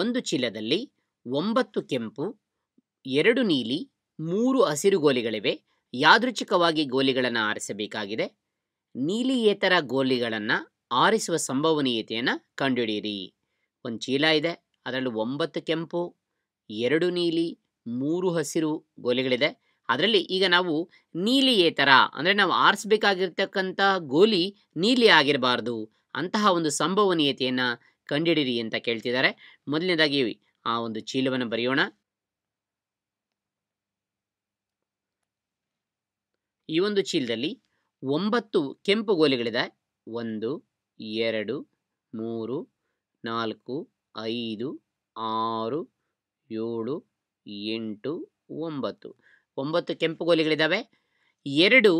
ಒಂದು ಚೀಲದಲ್ಲಿ ಒಂಬತ್ತು ಕೆಂಪು ಎರಡು ನೀಲಿ ಮೂರು ಹಸಿರು ಗೋಲಿಗಳಿವೆ ಯಾದೃಚ್ಛಿಕವಾಗಿ ಗೋಲಿಗಳನ್ನು ಆರಿಸಬೇಕಾಗಿದೆ ನೀಲಿಯೇತರ ಗೋಲಿಗಳನ್ನು ಆರಿಸುವ ಸಂಭವನೀಯತೆಯನ್ನು ಕಂಡುಹಿಡಿಯಿರಿ ಒಂದು ಚೀಲ ಇದೆ ಅದರಲ್ಲಿ ಒಂಬತ್ತು ಕೆಂಪು ಎರಡು ನೀಲಿ ಮೂರು ಹಸಿರು ಗೋಲಿಗಳಿದೆ ಅದರಲ್ಲಿ ಈಗ ನಾವು ನೀಲಿಯೇತರ ಅಂದರೆ ನಾವು ಆರಿಸಬೇಕಾಗಿರ್ತಕ್ಕಂಥ ಗೋಲಿ ನೀಲಿ ಆಗಿರಬಾರ್ದು ಅಂತಹ ಒಂದು ಸಂಭವನೀಯತೆಯನ್ನು ಕಂಡಿಡಿರಿ ಅಂತ ಕೇಳ್ತಿದ್ದಾರೆ ಮೊದಲನೇದಾಗಿ ಆ ಒಂದು ಚೀಲವನ್ನು ಬರೆಯೋಣ ಈ ಒಂದು ಚೀಲದಲ್ಲಿ ಒಂಬತ್ತು ಕೆಂಪು ಗೋಲಿಗಳಿದೆ ಒಂದು ಎರಡು ಮೂರು ನಾಲ್ಕು ಐದು ಆರು ಏಳು ಎಂಟು ಒಂಬತ್ತು ಒಂಬತ್ತು ಕೆಂಪು ಗೋಲಿಗಳಿದ್ದಾವೆ ಎರಡು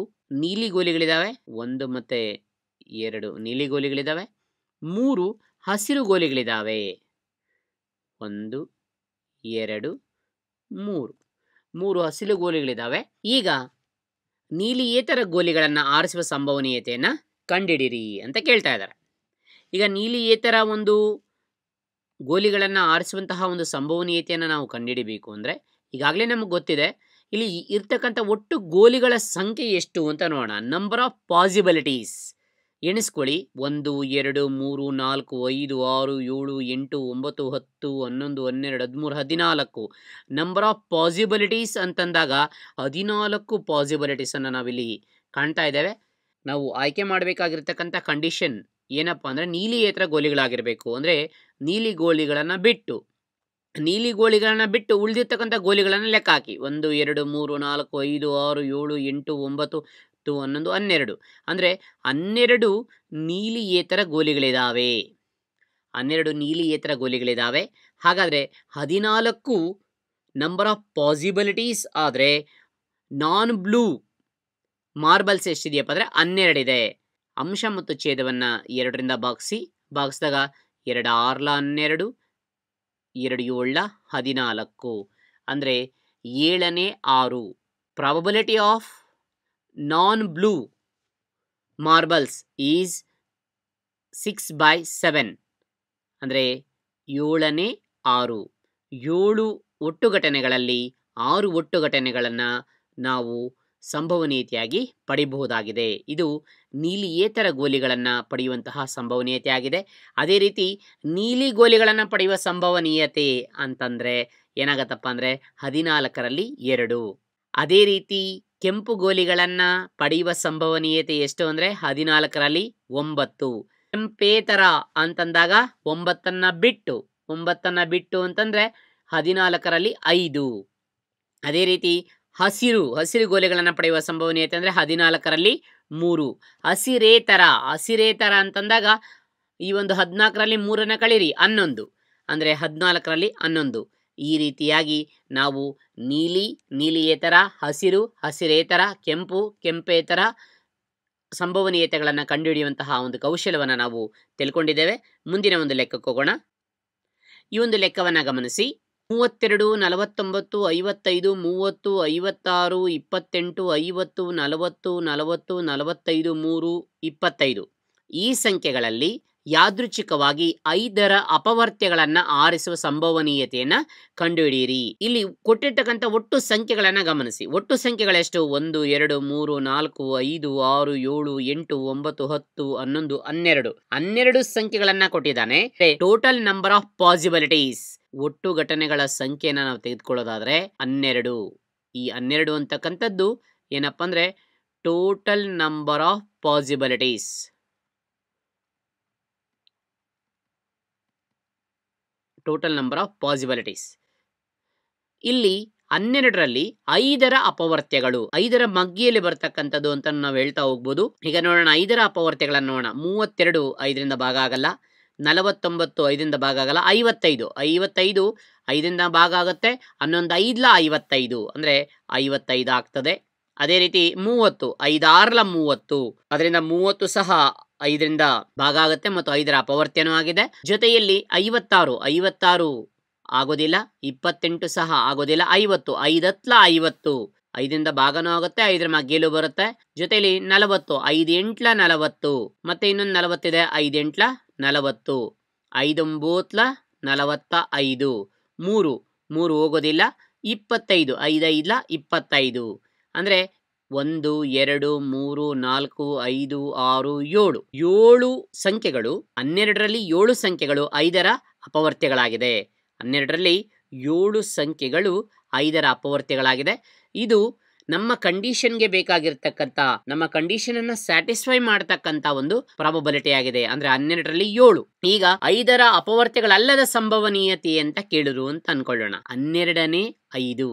ನೀಲಿ ಗೋಲಿಗಳಿದ್ದಾವೆ ಒಂದು ಮತ್ತು ಎರಡು ನೀಲಿ ಗೋಲಿಗಳಿದ್ದಾವೆ ಮೂರು ಹಸಿರು ಗೋಲಿಗಳಿದ್ದಾವೆ ಒಂದು ಎರಡು ಮೂರು ಮೂರು ಹಸಿರು ಗೋಲಿಗಳಿದ್ದಾವೆ ಈಗ ನೀಲಿಯೇತರ ಗೋಲಿಗಳನ್ನು ಆರಿಸುವ ಸಂಭವನೀಯತೆಯನ್ನು ಕಂಡಿಡಿರಿ ಅಂತ ಕೇಳ್ತಾ ಇದ್ದಾರೆ ಈಗ ನೀಲಿಯೇತರ ಒಂದು ಗೋಲಿಗಳನ್ನು ಆರಿಸುವಂತಹ ಒಂದು ಸಂಭವನೀಯತೆಯನ್ನು ನಾವು ಕಂಡುಹಿಡಿಬೇಕು ಅಂದರೆ ಈಗಾಗಲೇ ನಮಗೆ ಗೊತ್ತಿದೆ ಇಲ್ಲಿ ಇರ್ತಕ್ಕಂಥ ಒಟ್ಟು ಗೋಲಿಗಳ ಸಂಖ್ಯೆ ಎಷ್ಟು ಅಂತ ನೋಡೋಣ ನಂಬರ್ ಆಫ್ ಪಾಸಿಬಿಲಿಟೀಸ್ ಎಣಿಸ್ಕೊಳ್ಳಿ ಒಂದು ಎರಡು ಮೂರು ನಾಲ್ಕು ಐದು ಆರು ಏಳು ಎಂಟು ಒಂಬತ್ತು ಹತ್ತು ಹನ್ನೊಂದು ಹನ್ನೆರಡು ಹದಿಮೂರು ಹದಿನಾಲ್ಕು ನಂಬರ್ ಆಫ್ ಪಾಸಿಬಿಲಿಟೀಸ್ ಅಂತಂದಾಗ ಹದಿನಾಲ್ಕು ಪಾಸಿಬಿಲಿಟೀಸನ್ನು ನಾವಿಲ್ಲಿ ಕಾಣ್ತಾ ಇದ್ದೇವೆ ನಾವು ಆಯ್ಕೆ ಮಾಡಬೇಕಾಗಿರ್ತಕ್ಕಂಥ ಕಂಡೀಷನ್ ಏನಪ್ಪ ಅಂದರೆ ನೀಲಿ ನೀಲಿಯೇತರ ಗೋಲಿಗಳಾಗಿರಬೇಕು ಅಂದರೆ ನೀಲಿ ಗೋಲಿಗಳನ್ನು ಬಿಟ್ಟು ನೀಲಿ ಗೋಲಿಗಳನ್ನು ಬಿಟ್ಟು ಉಳಿದಿರ್ತಕ್ಕಂಥ ಗೋಲಿಗಳನ್ನು ಲೆಕ್ಕ ಹಾಕಿ ಒಂದು ಎರಡು ಮೂರು ನಾಲ್ಕು ಐದು ಆರು ಏಳು ಎಂಟು ಒಂಬತ್ತು ಹತ್ತು ಹನ್ನೊಂದು ಹನ್ನೆರಡು ಅಂದರೆ ಹನ್ನೆರಡು ನೀಲಿಯೇತರ ಗೋಲಿಗಳಿದ್ದಾವೆ ಹನ್ನೆರಡು ನೀಲಿಯೇತರ ಗೋಲಿಗಳಿದ್ದಾವೆ ಹಾಗಾದರೆ ಹದಿನಾಲ್ಕು ನಂಬರ್ ಆಫ್ ಪಾಸಿಬಿಲಿಟೀಸ್ ಆದರೆ ನಾನ್ ಬ್ಲೂ ಮಾರ್ಬಲ್ಸ್ ಎಷ್ಟಿದೆಯಪ್ಪ ಅಂದರೆ ಹನ್ನೆರಡಿದೆ ಅಂಶ ಮತ್ತು ಛೇದವನ್ನು ಎರಡರಿಂದ ಬಾಗಿಸಿ ಬಾಗಿಸಿದಾಗ ಎರಡು ಆರ್ಲ ಹನ್ನೆರಡು ಎರಡು ಏಳ ಹದಿನಾಲ್ಕು ಅಂದರೆ ಏಳನೇ ಆರು probability of non-blue marbles is six by seven ಅಂದರೆ ಏಳನೇ ಆರು ಏಳು ಒಟ್ಟು ಘಟನೆಗಳಲ್ಲಿ ಆರು ಒಟ್ಟು ಘಟನೆಗಳನ್ನು ನಾವು ಸಂಭವನೀಯತೆಯಾಗಿ ಪಡೆಯಬಹುದಾಗಿದೆ ಇದು ನೀಲಿಯೇತರ ಗೋಲಿಗಳನ್ನು ಪಡೆಯುವಂತಹ ಸಂಭವನೀಯತೆಯಾಗಿದೆ ಅದೇ ರೀತಿ ನೀಲಿ ಗೋಲಿಗಳನ್ನು ಪಡೆಯುವ ಸಂಭವನೀಯತೆ ಅಂತಂದರೆ ಏನಾಗತ್ತಪ್ಪ ಅಂದರೆ ಹದಿನಾಲ್ಕರಲ್ಲಿ ಎರಡು ಅದೇ ರೀತಿ ಕೆಂಪು ಗೋಲಿಗಳನ್ನು ಪಡೆಯುವ ಸಂಭವನೀಯತೆ ಎಷ್ಟು ಅಂದರೆ ಹದಿನಾಲ್ಕರಲ್ಲಿ ಒಂಬತ್ತು ಕೆಂಪೇತರ ಅಂತಂದಾಗ ಒಂಬತ್ತನ್ನು ಬಿಟ್ಟು ಒಂಬತ್ತನ್ನು ಬಿಟ್ಟು ಅಂತಂದರೆ ಹದಿನಾಲ್ಕರಲ್ಲಿ ಐದು ಅದೇ ರೀತಿ ಹಸಿರು ಹಸಿರು ಗೋಲಿಗಳನ್ನು ಪಡೆಯುವ ಸಂಭವನೀಯತೆ ಅಂದರೆ ಹದಿನಾಲ್ಕರಲ್ಲಿ ಮೂರು ಹಸಿರೇತರ ಹಸಿರೇತರ ಅಂತಂದಾಗ ಈ ಒಂದು ಹದಿನಾಲ್ಕರಲ್ಲಿ ಮೂರನ್ನು ಕಳೀರಿ ಹನ್ನೊಂದು ಅಂದರೆ ಹದಿನಾಲ್ಕರಲ್ಲಿ ಹನ್ನೊಂದು ಈ ರೀತಿಯಾಗಿ ನಾವು ನೀಲಿ ನೀಲಿಯೇತರ ಹಸಿರು ಹಸಿರೇತರ ಕೆಂಪು ಕೆಂಪೇತರ ಸಂಭವನೀಯತೆಗಳನ್ನು ಕಂಡುಹಿಡಿಯುವಂತಹ ಒಂದು ಕೌಶಲ್ಯವನ್ನು ನಾವು ತಿಳ್ಕೊಂಡಿದ್ದೇವೆ ಮುಂದಿನ ಒಂದು ಲೆಕ್ಕಕ್ಕೆ ಹೋಗೋಣ ಈ ಒಂದು ಲೆಕ್ಕವನ್ನು ಗಮನಿಸಿ ಮೂವತ್ತೆರಡು ನಲವತ್ತೊಂಬತ್ತು ಐವತ್ತೈದು ಮೂವತ್ತು ಐವತ್ತಾರು ಇಪ್ಪತ್ತೆಂಟು ಐವತ್ತು ನಲವತ್ತು ನಲವತ್ತು ನಲವತ್ತೈದು ಮೂರು ಇಪ್ಪತ್ತೈದು ಈ ಸಂಖ್ಯೆಗಳಲ್ಲಿ ಯಾದೃಚ್ಛಿಕವಾಗಿ ಐದರ ಅಪವರ್ತ್ಯಗಳನ್ನು ಆರಿಸುವ ಸಂಭವನೀಯತೆಯನ್ನು ಕಂಡುಹಿಡಿಯಿರಿ ಇಲ್ಲಿ ಕೊಟ್ಟಿರ್ತಕ್ಕಂಥ ಒಟ್ಟು ಸಂಖ್ಯೆಗಳನ್ನು ಗಮನಿಸಿ ಒಟ್ಟು ಸಂಖ್ಯೆಗಳೆಷ್ಟು ಒಂದು ಎರಡು ಮೂರು ನಾಲ್ಕು ಐದು ಆರು ಏಳು ಎಂಟು ಒಂಬತ್ತು ಹತ್ತು ಹನ್ನೊಂದು ಹನ್ನೆರಡು ಹನ್ನೆರಡು ಸಂಖ್ಯೆಗಳನ್ನ ಕೊಟ್ಟಿದ್ದಾನೆ ಟೋಟಲ್ ನಂಬರ್ ಆಫ್ ಪಾಸಿಬಿಲಿಟೀಸ್ ಒಟ್ಟು ಘಟನೆಗಳ ಸಂಖ್ಯೆನ ನಾವು ತೆಗೆದುಕೊಳ್ಳೋದಾದ್ರೆ ಹನ್ನೆರಡು ಈ ಹನ್ನೆರಡು ಅಂತಕ್ಕಂಥದ್ದು ಏನಪ್ಪಾ ಅಂದ್ರೆ total number of possibilities total number of possibilities ಇಲ್ಲಿ ಹನ್ನೆರಡರಲ್ಲಿ ಐದರ ಅಪವರ್ತ್ಯಗಳು ಐದರ ಮಗ್ಗಿಯಲ್ಲಿ ಬರ್ತಕ್ಕಂಥದ್ದು ಅಂತ ನಾವು ಹೇಳ್ತಾ ಹೋಗ್ಬೋದು ಈಗ ನೋಡೋಣ ಐದರ ಅಪವರ್ತ್ಯಗಳನ್ನು ನೋಡೋಣ ಮೂವತ್ತೆರಡು ಐದರಿಂದ ಭಾಗ ಆಗಲ್ಲ ನಲವತ್ತೊಂಬತ್ತು ಐದರಿಂದ ಭಾಗ ಆಗಲ್ಲ ಐವತ್ತೈದು ಐವತ್ತೈದು ಐದರಿಂದ ಭಾಗ ಆಗುತ್ತೆ ಹನ್ನೊಂದು ಐದ್ಲ ಐವತ್ತೈದು ಅಂದರೆ ಐವತ್ತೈದು ಆಗ್ತದೆ ಅದೇ ರೀತಿ ಮೂವತ್ತು ಐದಾರಲ ಮೂವತ್ತು ಅದರಿಂದ ಮೂವತ್ತು ಸಹ ಐದರಿಂದ ಭಾಗ ಆಗುತ್ತೆ ಮತ್ತು ಐದರ ಅಪವರ್ತ್ಯನೂ ಆಗಿದೆ ಜೊತೆಯಲ್ಲಿ ಐವತ್ತಾರು ಐವತ್ತಾರು ಆಗೋದಿಲ್ಲ ಇಪ್ಪತ್ತೆಂಟು ಸಹ ಆಗೋದಿಲ್ಲ ಐವತ್ತು ಐದತ್ಲ ಐವತ್ತು ಐದರಿಂದ ಭಾಗನೂ ಆಗುತ್ತೆ ಐದರ ಮಗ್ಗೇಲು ಬರುತ್ತೆ ಜೊತೆಯಲ್ಲಿ ನಲವತ್ತು ಐದು ಎಂಟ್ಲ ನಲವತ್ತು ಮತ್ತೆ ಇನ್ನೊಂದು ನಲವತ್ತಿದೆ ಐದು ಎಂಟ್ಲ ನಲವತ್ತು ಐದೊಂಬತ್ಲ ನಲವತ್ತ ಐದು ಮೂರು ಮೂರು ಹೋಗೋದಿಲ್ಲ ಇಪ್ಪತ್ತೈದು ಐದೈದ್ಲ ಇಪ್ಪತ್ತೈದು ಅಂದರೆ ಒಂದು ಎರಡು ಮೂರು ನಾಲ್ಕು ಐದು ಆರು ಏಳು ಏಳು ಸಂಖ್ಯೆಗಳು ಹನ್ನೆರಡರಲ್ಲಿ ಏಳು ಸಂಖ್ಯೆಗಳು ಐದರ ಅಪವರ್ತ್ಯಗಳಾಗಿದೆ ಹನ್ನೆರಡರಲ್ಲಿ ಏಳು ಸಂಖ್ಯೆಗಳು ಐದರ ಅಪವರ್ತ್ಯಗಳಾಗಿದೆ ಇದು ನಮ್ಮ ಕಂಡೀಷನ್ಗೆ ಬೇಕಾಗಿರ್ತಕ್ಕಂಥ ನಮ್ಮ ಕಂಡೀಷನ್ ಅನ್ನ ಸ್ಯಾಟಿಸ್ಫೈ ಮಾಡತಕ್ಕಂಥ ಒಂದು ಪ್ರಾಬಬಿಲಿಟಿ ಆಗಿದೆ ಅಂದ್ರೆ ಹನ್ನೆರಡರಲ್ಲಿ ಏಳು ಈಗ ಐದರ ಅಪವರ್ತ್ಯಗಳಲ್ಲದ ಸಂಭವನೀಯತೆ ಅಂತ ಕೇಳಿದ್ರು ಅಂತ ಅನ್ಕೊಳ್ಳೋಣ ಹನ್ನೆರಡನೇ ಐದು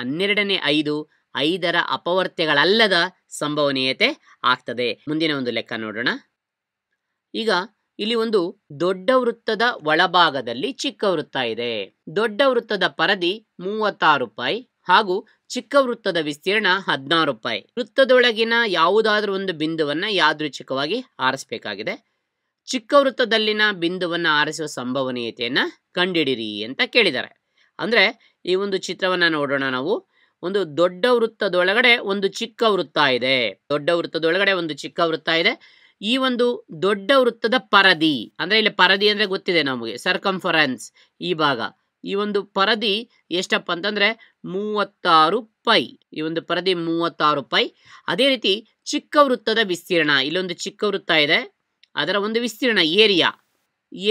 ಹನ್ನೆರಡನೇ ಐದು ಐದರ ಅಪವರ್ತ್ಯಗಳಲ್ಲದ ಸಂಭವನೀಯತೆ ಆಗ್ತದೆ ಮುಂದಿನ ಒಂದು ಲೆಕ್ಕ ನೋಡೋಣ ಈಗ ಇಲ್ಲಿ ಒಂದು ದೊಡ್ಡ ವೃತ್ತದ ಒಳಭಾಗದಲ್ಲಿ ಚಿಕ್ಕ ವೃತ್ತ ಇದೆ ದೊಡ್ಡ ವೃತ್ತದ ಪರದಿ ಮೂವತ್ತಾರು ರೂಪಾಯಿ ಹಾಗೂ ಚಿಕ್ಕ ವೃತ್ತದ ವಿಸ್ತೀರ್ಣ ಹದಿನಾರು ರೂಪಾಯಿ ವೃತ್ತದೊಳಗಿನ ಯಾವುದಾದ್ರೂ ಒಂದು ಬಿಂದುವನ್ನ ಯಾದೃಚ್ಛಿಕವಾಗಿ ಆರಿಸಬೇಕಾಗಿದೆ ಚಿಕ್ಕ ವೃತ್ತದಲ್ಲಿನ ಬಿಂದುವನ್ನು ಆರಿಸುವ ಸಂಭವನೀಯತೆಯನ್ನ ಕಂಡಿಡಿರಿ ಅಂತ ಕೇಳಿದ್ದಾರೆ ಅಂದ್ರೆ ಈ ಒಂದು ಚಿತ್ರವನ್ನ ನೋಡೋಣ ನಾವು ಒಂದು ದೊಡ್ಡ ವೃತ್ತದೊಳಗಡೆ ಒಂದು ಚಿಕ್ಕ ವೃತ್ತ ಇದೆ ದೊಡ್ಡ ವೃತ್ತದೊಳಗಡೆ ಒಂದು ಚಿಕ್ಕ ವೃತ್ತ ಇದೆ ಈ ಒಂದು ದೊಡ್ಡ ವೃತ್ತದ ಪರದಿ ಅಂದರೆ ಇಲ್ಲಿ ಪರದಿ ಅಂದರೆ ಗೊತ್ತಿದೆ ನಮಗೆ ಸರ್ಕಂಫರೆನ್ಸ್ ಈ ಭಾಗ ಈ ಒಂದು ಪರದಿ ಎಷ್ಟಪ್ಪ ಅಂತಂದ್ರೆ ಮೂವತ್ತಾರು ಪೈ ಈ ಒಂದು ಪರದಿ ಮೂವತ್ತಾರು ಪೈ ಅದೇ ರೀತಿ ಚಿಕ್ಕ ವೃತ್ತದ ವಿಸ್ತೀರ್ಣ ಇಲ್ಲೊಂದು ಚಿಕ್ಕ ವೃತ್ತ ಇದೆ ಅದರ ಒಂದು ವಿಸ್ತೀರ್ಣ area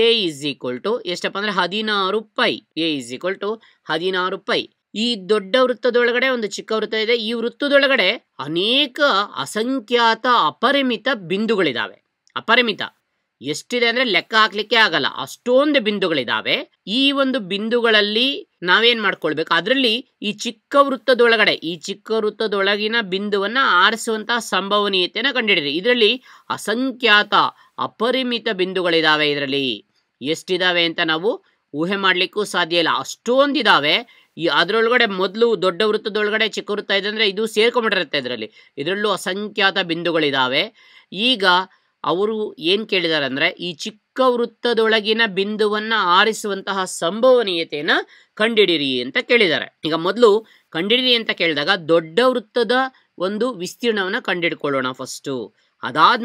A is equal to ಎಷ್ಟಪ್ಪ ಅಂದರೆ ಹದಿನಾರು pi A is equal to ಹದಿನಾರು ಪೈ ಈ ದೊಡ್ಡ ವೃತ್ತದೊಳಗಡೆ ಒಂದು ಚಿಕ್ಕ ವೃತ್ತ ಇದೆ ಈ ವೃತ್ತದೊಳಗಡೆ ಅನೇಕ ಅಸಂಖ್ಯಾತ ಅಪರಿಮಿತ ಬಿಂದುಗಳಿದಾವೆ ಅಪರಿಮಿತ ಎಷ್ಟಿದೆ ಅಂದ್ರೆ ಲೆಕ್ಕ ಹಾಕ್ಲಿಕ್ಕೆ ಆಗಲ್ಲ ಅಷ್ಟೊಂದು ಬಿಂದುಗಳಿದಾವೆ ಈ ಒಂದು ಬಿಂದುಗಳಲ್ಲಿ ನಾವೇನ್ ಮಾಡ್ಕೊಳ್ಬೇಕು ಅದರಲ್ಲಿ ಈ ಚಿಕ್ಕ ವೃತ್ತದೊಳಗಡೆ ಈ ಚಿಕ್ಕ ವೃತ್ತದೊಳಗಿನ ಬಿಂದುವನ್ನ ಆರಿಸುವಂತಹ ಸಂಭವನೀಯತೆಯನ್ನು ಕಂಡುಹಿಡಿಯಿರಿ ಇದರಲ್ಲಿ ಅಸಂಖ್ಯಾತ ಅಪರಿಮಿತ ಬಿಂದುಗಳಿದ್ದಾವೆ ಇದರಲ್ಲಿ ಎಷ್ಟಿದಾವೆ ಅಂತ ನಾವು ಊಹೆ ಮಾಡ್ಲಿಕ್ಕೂ ಸಾಧ್ಯ ಇಲ್ಲ ಅಷ್ಟೊಂದಿದಾವೆ ಈ ಅದರೊಳಗಡೆ ಮೊದಲು ದೊಡ್ಡ ವೃತ್ತದೊಳಗಡೆ ಚಿಕ್ಕ ವೃತ್ತ ಇದೆ ಅಂದರೆ ಇದು ಸೇರ್ಕೊಂಡ್ಬಿಟ್ಟಿರುತ್ತೆ ಇದರಲ್ಲಿ ಇದರಲ್ಲೂ ಅಸಂಖ್ಯಾತ ಬಿಂದುಗಳಿದ್ದಾವೆ ಈಗ ಅವರು ಏನು ಕೇಳಿದ್ದಾರೆ ಅಂದರೆ ಈ ಚಿಕ್ಕ ವೃತ್ತದೊಳಗಿನ ಬಿಂದುವನ್ನು ಆರಿಸುವಂತಹ ಸಂಭವನೀಯತೆಯನ್ನು ಕಂಡಿಡಿರಿ ಅಂತ ಕೇಳಿದ್ದಾರೆ ಈಗ ಮೊದಲು ಕಂಡಿಡಿರಿ ಅಂತ ಕೇಳಿದಾಗ ದೊಡ್ಡ ವೃತ್ತದ ಒಂದು ವಿಸ್ತೀರ್ಣವನ್ನು ಕಂಡಿಡ್ಕೊಳ್ಳೋಣ ಫಸ್ಟು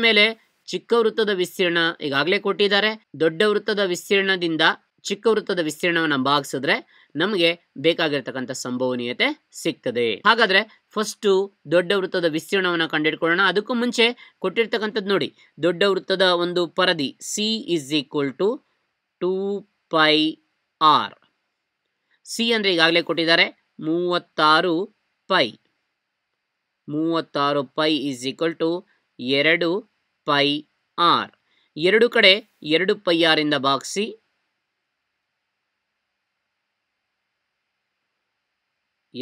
ಮೇಲೆ ಚಿಕ್ಕ ವೃತ್ತದ ವಿಸ್ತೀರ್ಣ ಈಗಾಗಲೇ ಕೊಟ್ಟಿದ್ದಾರೆ ದೊಡ್ಡ ವೃತ್ತದ ವಿಸ್ತೀರ್ಣದಿಂದ ಚಿಕ್ಕ ವೃತ್ತದ ವಿಸ್ತೀರ್ಣವನ್ನು ಭಾಗಿಸಿದ್ರೆ ನಮಗೆ ಬೇಕಾಗಿರ್ತಕ್ಕಂಥ ಸಂಭವನೀಯತೆ ಸಿಗ್ತದೆ ಹಾಗಾದ್ರೆ ಫಸ್ಟು ದೊಡ್ಡ ವೃತ್ತದ ವಿಸ್ತೀರ್ಣವನ್ನು ಕಂಡುಹಿಡ್ಕೊಳ್ಳೋಣ ಅದಕ್ಕೂ ಮುಂಚೆ ಕೊಟ್ಟಿರ್ತಕ್ಕಂಥದ್ದು ನೋಡಿ ದೊಡ್ಡ ವೃತ್ತದ ಒಂದು ಪರದಿ C is equal to two pi R C ಅಂದರೆ ಈಗಾಗಲೇ ಕೊಟ್ಟಿದ್ದಾರೆ ಮೂವತ್ತಾರು ಪೈ ಮೂವತ್ತಾರು ಪೈ ಇಸ್ ಈಕ್ವಲ್ ಟು ಎರಡು ಪೈ ಆರ್ ಎರಡು ಕಡೆ ಎರಡು ಪೈ ಆರಿಂದ ಭಾಗಿಸಿ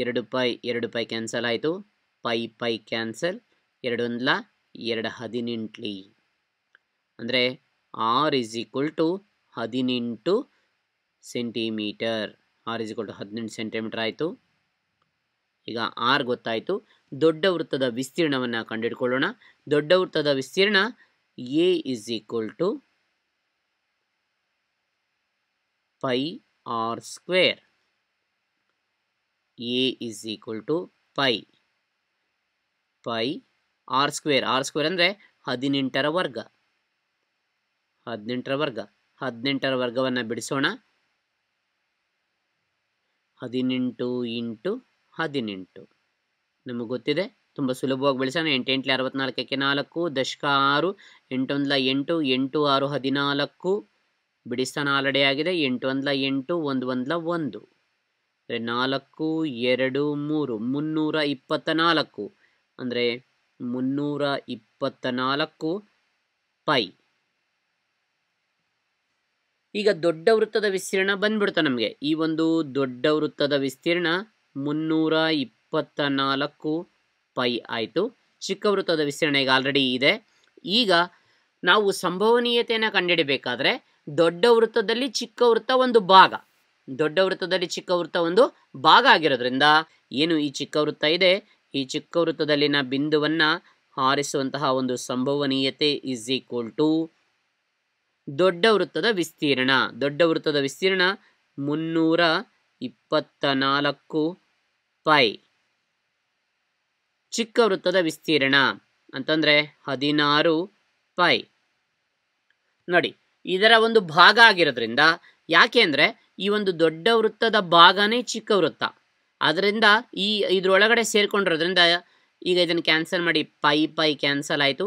ಎರಡು ಪೈ ಎರಡು ಪೈ ಕ್ಯಾನ್ಸಲ್ ಆಯಿತು ಪೈ ಪೈ ಕ್ಯಾನ್ಸಲ್ ಎರಡೊಂದ್ಲ ಎರಡು ಹದಿನೆಂಟ್ಲಿ ಅಂದರೆ ಆರ್ ಈಸ್ ಈಕ್ವಲ್ ಟು ಹದಿನೆಂಟು centimetre R is equal to ಹದಿನೆಂಟು ಸೆಂಟಿಮೀಟರ್ ಆಯಿತು ಈಗ ಆರ್ ಗೊತ್ತಾಯಿತು ದೊಡ್ಡ ವೃತ್ತದ ವಿಸ್ತೀರ್ಣವನ್ನು ಕಂಡುಹಿಡ್ಕೊಳ್ಳೋಣ ದೊಡ್ಡ ವೃತ್ತದ ವಿಸ್ತೀರ್ಣ A is equal to pi R square A is equal to pi pi R square R square ಅಂದರೆ ಹದಿನೆಂಟರ ವರ್ಗ ಹದಿನೆಂಟರ ವರ್ಗ ಹದಿನೆಂಟರ ವರ್ಗವನ್ನು ಬಿಡಿಸೋಣ ಹದಿನೆಂಟು ಇಂಟು ಹದಿನೆಂಟು ನಮಗೆ ಗೊತ್ತಿದೆ ತುಂಬ ಸುಲಭವಾಗಿ ಬೆಳೆಸೋಣ ಎಂಟೆಂಟ್ಲೆ ಅರವತ್ನಾಲ್ಕಕ್ಕೆ ನಾಲ್ಕು ದಶಕ ಆರು ಎಂಟೊಂದಲ ಎಂಟು ಎಂಟು ಆರು ಹದಿನಾಲ್ಕು ಬಿಡಿಸ್ತಾನ ಆಲ್ರೆಡಿ ಆಗಿದೆ ಎಂಟು ಒಂದಲ ಎಂಟು ಒಂದು ಒಂದಲ ಒಂದು ನಾಲ್ಕು ಎರಡು ಮೂರು ಮುನ್ನೂರ ಇಪ್ಪತ್ತ ನಾಲ್ಕು ಅಂದರೆ ಮುನ್ನೂರ ಇಪ್ಪತ್ತ ನಾಲ್ಕು ಪೈ ಈಗ ದೊಡ್ಡ ವೃತ್ತದ ವಿಸ್ತೀರ್ಣ ಬಂದ್ಬಿಡ್ತ ನಮಗೆ ಈ ಒಂದು ದೊಡ್ಡ ವೃತ್ತದ ವಿಸ್ತೀರ್ಣ ಮುನ್ನೂರ ಇಪ್ಪತ್ತ ನಾಲ್ಕು ಪೈ ಆಯಿತು ಚಿಕ್ಕ ವೃತ್ತದ ವಿಸ್ತೀರ್ಣ ಈಗ ಆಲ್ರೆಡಿ ಇದೆ ಈಗ ನಾವು ಸಂಭವನೀಯತೆಯನ್ನು ಕಂಡುಹಿಡಬೇಕಾದ್ರೆ ದೊಡ್ಡ ವೃತ್ತದಲ್ಲಿ ಚಿಕ್ಕ ವೃತ್ತ ಒಂದು ಭಾಗ ದೊಡ್ಡ ವೃತ್ತದಲ್ಲಿ ಚಿಕ್ಕ ವೃತ್ತ ಒಂದು ಭಾಗ ಆಗಿರೋದ್ರಿಂದ ಏನು ಈ ಚಿಕ್ಕ ವೃತ್ತ ಇದೆ ಈ ಚಿಕ್ಕ ವೃತ್ತದಲ್ಲಿನ ಬಿಂದುವನ್ನು ಹಾರಿಸುವಂತಹ ಒಂದು ಸಂಭವನೀಯತೆ ಈಸ್ ಈಕ್ವಲ್ ಟು ದೊಡ್ಡ ವೃತ್ತದ ವಿಸ್ತೀರ್ಣ ದೊಡ್ಡ ವೃತ್ತದ ವಿಸ್ತೀರ್ಣ ಮುನ್ನೂರ ಇಪ್ಪತ್ತ ನಾಲ್ಕು ಪೈ ಚಿಕ್ಕ ವೃತ್ತದ ವಿಸ್ತೀರ್ಣ ಅಂತಂದರೆ ಹದಿನಾರು ಪೈ ನೋಡಿ ಇದರ ಒಂದು ಭಾಗ ಆಗಿರೋದ್ರಿಂದ ಯಾಕೆ ಅಂದರೆ ಈ ಒಂದು ದೊಡ್ಡ ವೃತ್ತದ ಭಾಗನೇ ಚಿಕ್ಕ ವೃತ್ತ ಅದರಿಂದ ಈ ಇದರೊಳಗಡೆ ಸೇರ್ಕೊಂಡಿರೋದ್ರಿಂದ ಈಗ ಇದನ್ನು ಕ್ಯಾನ್ಸಲ್ ಮಾಡಿ ಪೈ ಪೈ ಕ್ಯಾನ್ಸಲ್ ಆಯಿತು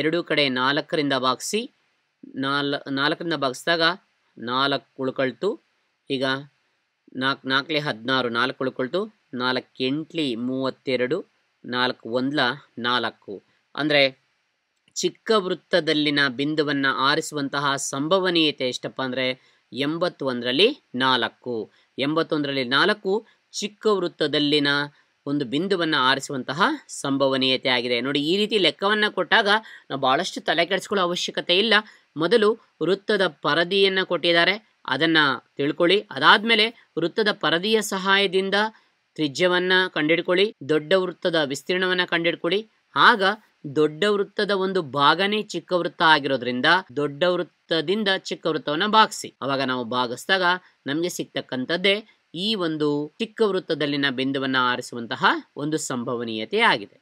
ಎರಡೂ ಕಡೆ ನಾಲ್ಕರಿಂದ ಬಾಗಿಸಿ ನಾಲ್ ನಾಲ್ಕರಿಂದ ಭಾಗಿಸಿದಾಗ ನಾಲ್ಕು ಉಳ್ಕೊಳ್ತು ಈಗ ನಾಲ್ಕು ನಾಲ್ಕಲೆ ಹದಿನಾರು ನಾಲ್ಕು ಉಳ್ಕೊಳ್ತು ನಾಲ್ಕು ಎಂಟ್ಲಿ ಮೂವತ್ತೆರಡು ನಾಲ್ಕು ಒಂದ್ಲ ನಾಲ್ಕು ಅಂದರೆ ಚಿಕ್ಕ ವೃತ್ತದಲ್ಲಿನ ಬಿಂದುವನ್ನು ಆರಿಸುವಂತಹ ಸಂಭವನೀಯತೆ ಎಷ್ಟಪ್ಪ ಅಂದರೆ ಎಂಬತ್ತೊಂದರಲ್ಲಿ ನಾಲ್ಕು ಎಂಬತ್ತೊಂದರಲ್ಲಿ ನಾಲ್ಕು ಚಿಕ್ಕ ವೃತ್ತದಲ್ಲಿನ ಒಂದು ಬಿಂದುವನ್ನು ಆರಿಸುವಂತಹ ಸಂಭವನೀಯತೆ ಆಗಿದೆ ನೋಡಿ ಈ ರೀತಿ ಲೆಕ್ಕವನ್ನು ಕೊಟ್ಟಾಗ ನಾವು ಭಾಳಷ್ಟು ತಲೆ ಕೆಡಿಸ್ಕೊಳ್ಳೋ ಅವಶ್ಯಕತೆ ಇಲ್ಲ ಮೊದಲು ವೃತ್ತದ ಪರದಿಯನ್ನು ಕೊಟ್ಟಿದ್ದಾರೆ ಅದನ್ನು ತಿಳ್ಕೊಳ್ಳಿ ಮೇಲೆ ವೃತ್ತದ ಪರದಿಯ ಸಹಾಯದಿಂದ ತ್ರಿಜ್ಯವನ್ನು ಕಂಡಿಡ್ಕೊಳ್ಳಿ ದೊಡ್ಡ ವೃತ್ತದ ವಿಸ್ತೀರ್ಣವನ್ನು ಕಂಡಿಡ್ಕೊಳ್ಳಿ ಆಗ ದೊಡ್ಡ ವೃತ್ತದ ಒಂದು ಭಾಗನೇ ಚಿಕ್ಕ ವೃತ್ತ ಆಗಿರೋದ್ರಿಂದ ದೊಡ್ಡ ವೃತ್ತದಿಂದ ಚಿಕ್ಕ ವೃತ್ತವನ್ನ ಭಾಗಿಸಿ ಅವಾಗ ನಾವು ಭಾಗಿಸಿದಾಗ ನಮಗೆ ಸಿಗ್ತಕ್ಕಂಥದ್ದೇ ಈ ಒಂದು ಚಿಕ್ಕ ವೃತ್ತದಲ್ಲಿನ ಬಿಂದುವನ್ನ ಆರಿಸುವಂತಹ ಒಂದು ಸಂಭವನೀಯತೆ ಆಗಿದೆ